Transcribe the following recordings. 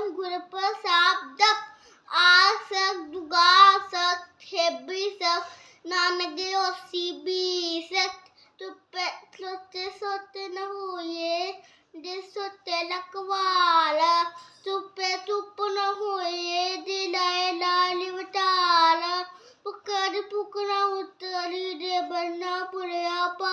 ज्ञान गुरप शब्द आ सक दुगा सक थे भी सक नानगे और सी भी सक तो पे सोते सोते न हो ये सोते लकवाला तो पे तुप न हो ये दिल लाल बताला पुकार पुकना उतरी दे बना पुरे आपा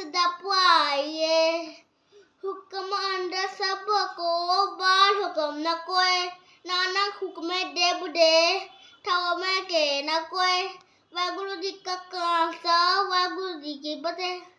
सदा पाए हुक्म अंडर सब को बाल हुक्म न कोई नानक हुक्म दे बुदे ठाव में के न कोई वागुरु जी का कांसा वागुरु जी की फतेह